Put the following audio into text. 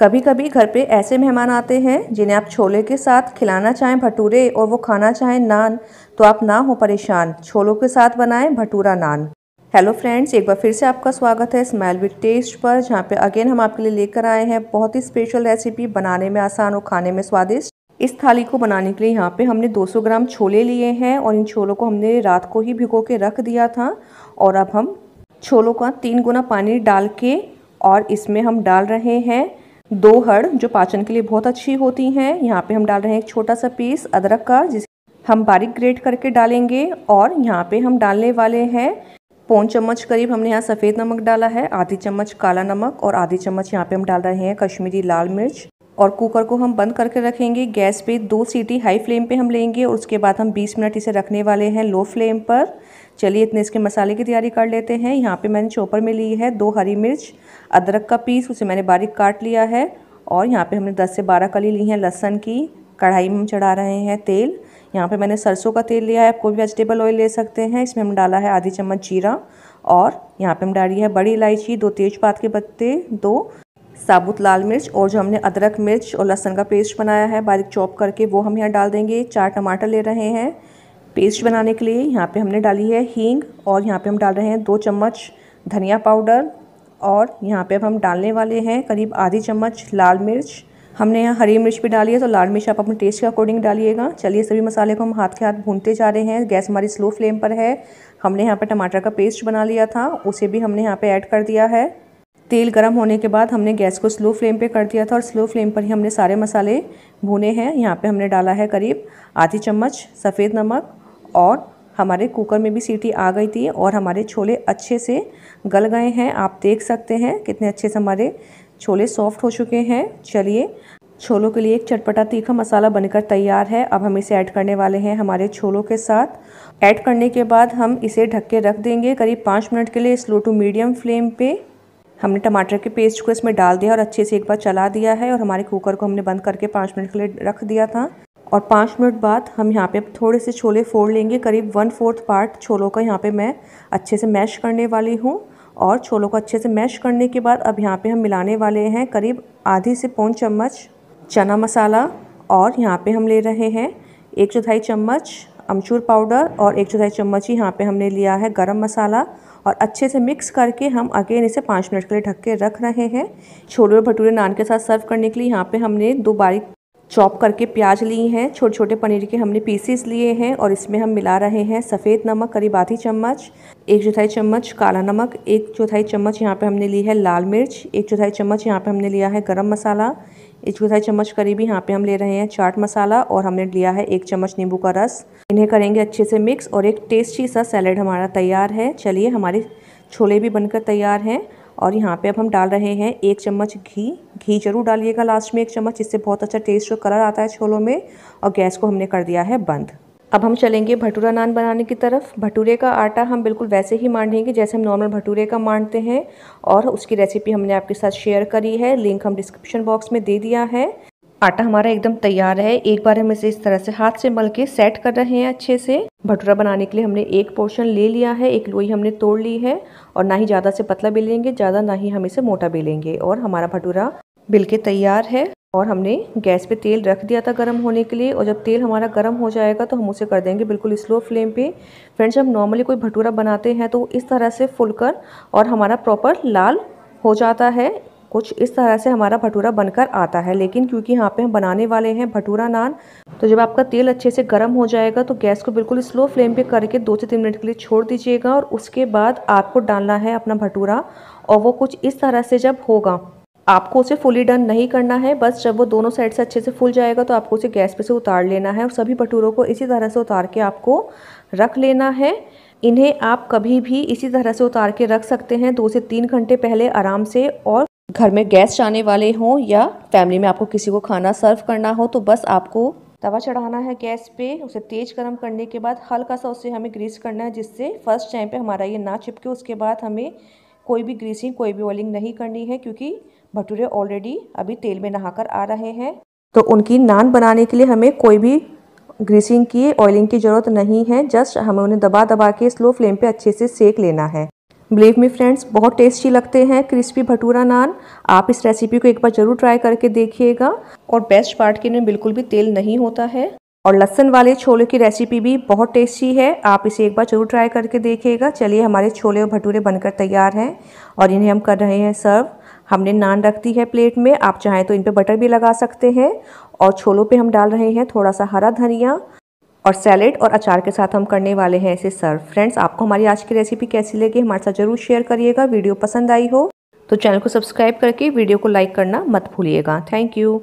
कभी कभी घर पे ऐसे मेहमान आते हैं जिन्हें आप छोले के साथ खिलाना चाहें भटूरे और वो खाना चाहें नान तो आप ना हो परेशान छोलों के साथ बनाएं भटूरा नान हेलो फ्रेंड्स एक बार फिर से आपका स्वागत है स्माइल विद टेस्ट पर जहाँ पे अगेन हम आपके लिए लेकर आए हैं बहुत ही स्पेशल रेसिपी बनाने में आसान और खाने में स्वादिष्ट इस थाली को बनाने के लिए यहाँ पे हमने 200 ग्राम छोले लिए हैं और इन छोलों को हमने रात को ही भिगो के रख दिया था और अब हम छोलों का तीन गुना पानी डाल के और इसमें हम डाल रहे हैं दो हड़ जो पाचन के लिए बहुत अच्छी होती हैं यहाँ पे हम डाल रहे हैं एक छोटा सा पीस अदरक का जिस हम बारीक ग्रेट करके डालेंगे और यहाँ पे हम डालने वाले हैं पौन चम्मच करीब हमने यहाँ सफ़ेद नमक डाला है आधी चम्मच काला नमक और आधी चम्मच यहाँ पे हम डाल रहे हैं कश्मीरी लाल मिर्च और कुकर को हम बंद करके रखेंगे गैस पे दो सीटी हाई फ्लेम पे हम लेंगे और उसके बाद हम 20 मिनट इसे रखने वाले हैं लो फ्लेम पर चलिए इतने इसके मसाले की तैयारी कर लेते हैं यहाँ पे मैंने चॉपर में ली है दो हरी मिर्च अदरक का पीस उसे मैंने बारीक काट लिया है और यहाँ पर हमने दस से बारह कली ली हैं लहसन की कढ़ाई में हम चढ़ा रहे हैं तेल यहाँ पर मैंने सरसों का तेल लिया है कोई भी वेजिटेबल ऑयल ले सकते हैं इसमें हम डाला है आधी चम्मच जीरा और यहाँ पे हम डाली है बड़ी इलायची दो तेज़पात के पत्ते दो साबुत लाल मिर्च और जो हमने अदरक मिर्च और लहसन का पेस्ट बनाया है बारीक चॉप करके वो हम यहाँ डाल देंगे चार टमाटर ले रहे हैं पेस्ट बनाने के लिए यहाँ पे हमने डाली है हींग और यहाँ पे हम डाल रहे हैं दो चम्मच धनिया पाउडर और यहाँ पे अब हम डालने वाले हैं करीब आधी चम्मच लाल मिर्च हमने यहाँ हरी मिर्च भी डाली है तो लाल मिर्च आप अपने टेस्ट के अकॉर्डिंग डालिएगा चलिए सभी मसाले को हम हाथ के हाथ भूनते जा रहे हैं गैस हमारी स्लो फ्लेम पर है हमने यहाँ पर टमाटर का पेस्ट बना लिया था उसे भी हमने यहाँ पर ऐड कर दिया है तेल गर्म होने के बाद हमने गैस को स्लो फ्लेम पे कर दिया था और स्लो फ्लेम पर ही हमने सारे मसाले भुने हैं यहाँ पे हमने डाला है करीब आधी चम्मच सफ़ेद नमक और हमारे कुकर में भी सीटी आ गई थी और हमारे छोले अच्छे से गल गए हैं आप देख सकते हैं कितने अच्छे से हमारे छोले सॉफ्ट हो चुके हैं चलिए छोलों के लिए एक चटपटा तीखा मसाला बनकर तैयार है अब हम इसे ऐड करने वाले हैं हमारे छोलों के साथ ऐड करने के बाद हम इसे ढक के रख देंगे करीब पाँच मिनट के लिए स्लो टू मीडियम फ्लेम पे हमने टमाटर के पेस्ट को इसमें डाल दिया और अच्छे से एक बार चला दिया है और हमारे कुकर को हमने बंद करके पाँच मिनट के लिए रख दिया था और पाँच मिनट बाद हम यहाँ पे थोड़े से छोले फोड़ लेंगे करीब वन फोर्थ पार्ट छोलों का यहाँ पे मैं अच्छे से मैश करने वाली हूँ और छोलों को अच्छे से मैश करने के बाद अब यहाँ पे हम मिलाने वाले हैं करीब आधी से पौन चम्मच चना मसाला और यहाँ पे हम ले रहे हैं एक चौथाई चम्मच अमचूर पाउडर और एक चौथाई चम्मच ही यहाँ पे हमने लिया है गरम मसाला और अच्छे से मिक्स करके हम अगेन इसे पाँच मिनट के लिए ढक के रख रहे हैं छोले और भटूरे नान के साथ सर्व करने के लिए यहाँ पे हमने दो बारीक चॉप करके प्याज लिए हैं छोटे छोटे पनीर के हमने पीसीस लिए हैं और इसमें हम मिला रहे हैं सफ़ेद नमक करीब आधी चम्मच एक चौथाई चम्मच काला नमक एक चौथाई चम्मच यहाँ पे हमने ली है लाल मिर्च एक चौथाई चम्मच यहाँ पे हमने लिया है गरम मसाला एक चौथाई चम्मच करीबी यहाँ पे हम ले रहे हैं चाट मसाला और हमने लिया है एक चम्मच नींबू का रस इन्हें करेंगे अच्छे से मिक्स और एक टेस्टी सा सैलड हमारा तैयार है चलिए हमारे छोले भी बनकर तैयार हैं और यहाँ पे अब हम डाल रहे हैं एक चम्मच घी घी जरूर डालिएगा लास्ट में एक चम्मच इससे बहुत अच्छा टेस्ट और कलर आता है छोलों में और गैस को हमने कर दिया है बंद अब हम चलेंगे भटूरा नान बनाने की तरफ भटूरे का आटा हम बिल्कुल वैसे ही मांडेंगे जैसे हम नॉर्मल भटूरे का मांडते हैं और उसकी रेसिपी हमने आपके साथ शेयर करी है लिंक हम डिस्क्रिप्शन बॉक्स में दे दिया है आटा हमारा एकदम तैयार है एक बार हम इसे इस तरह से हाथ से मल के सेट कर रहे हैं अच्छे से भटूरा बनाने के लिए हमने एक पोर्शन ले लिया है एक लोई हमने तोड़ ली है और ना ही ज़्यादा से पतला बेलेंगे ज़्यादा ना ही हम इसे मोटा बेलेंगे और हमारा भटूरा बिल के तैयार है और हमने गैस पे तेल रख दिया था गर्म होने के लिए और जब तेल हमारा गर्म हो जाएगा तो हम उसे कर देंगे बिल्कुल स्लो फ्लेम पे फ्रेंड्स हम नॉर्मली कोई भटूरा बनाते हैं तो इस तरह से फुल कर और हमारा प्रॉपर लाल हो जाता है कुछ इस तरह से हमारा भटूरा बनकर आता है लेकिन क्योंकि यहाँ पे हम बनाने वाले हैं भटूरा नान तो जब आपका तेल अच्छे से गर्म हो जाएगा तो गैस को बिल्कुल स्लो फ्लेम पे करके दो से तीन मिनट के लिए छोड़ दीजिएगा और उसके बाद आपको डालना है अपना भटूरा और वो कुछ इस तरह से जब होगा आपको उसे फुली डन नहीं करना है बस जब वो दोनों साइड से अच्छे से फूल जाएगा तो आपको उसे गैस पे से उतार लेना है और सभी भटूरों को इसी तरह से उतार के आपको रख लेना है इन्हें आप कभी भी इसी तरह से उतार के रख सकते हैं दो से तीन घंटे पहले आराम से और घर में गैस आने वाले हों या फैमिली में आपको किसी को खाना सर्व करना हो तो बस आपको तवा चढ़ाना है गैस पे उसे तेज़ गर्म करने के बाद हल्का सा उसे हमें ग्रीस करना है जिससे फर्स्ट टाइम पे हमारा ये ना चिपके उसके बाद हमें कोई भी ग्रीसिंग कोई भी ऑयलिंग नहीं करनी है क्योंकि भटूरे ऑलरेडी अभी तेल में नहाकर आ रहे हैं तो उनकी नान बनाने के लिए हमें कोई भी ग्रीसिंग की ऑयलिंग की ज़रूरत नहीं है जस्ट हमें उन्हें दबा दबा के स्लो फ्लेम पे अच्छे से सेक लेना है बिलीव मी फ्रेंड्स बहुत टेस्टी लगते हैं क्रिस्पी भटूरा नान आप इस रेसिपी को एक बार ज़रूर ट्राई करके देखिएगा और बेस्ट पार्ट के इनमें बिल्कुल भी तेल नहीं होता है और लहसन वाले छोले की रेसिपी भी बहुत टेस्टी है आप इसे एक बार जरूर ट्राई करके देखिएगा चलिए हमारे छोले और भटूरे बनकर तैयार हैं और इन्हें हम कर रहे हैं सर्व हमने नान रख दी है प्लेट में आप चाहें तो इन पर बटर भी लगा सकते हैं और छोलों पे हम डाल रहे हैं थोड़ा सा हरा धनिया और सैलेड और अचार के साथ हम करने वाले हैं इसे सर्व फ्रेंड्स आपको हमारी आज की रेसिपी कैसी लगी हमारे साथ ज़रूर शेयर करिएगा वीडियो पसंद आई हो तो चैनल को सब्सक्राइब करके वीडियो को लाइक करना मत भूलिएगा थैंक यू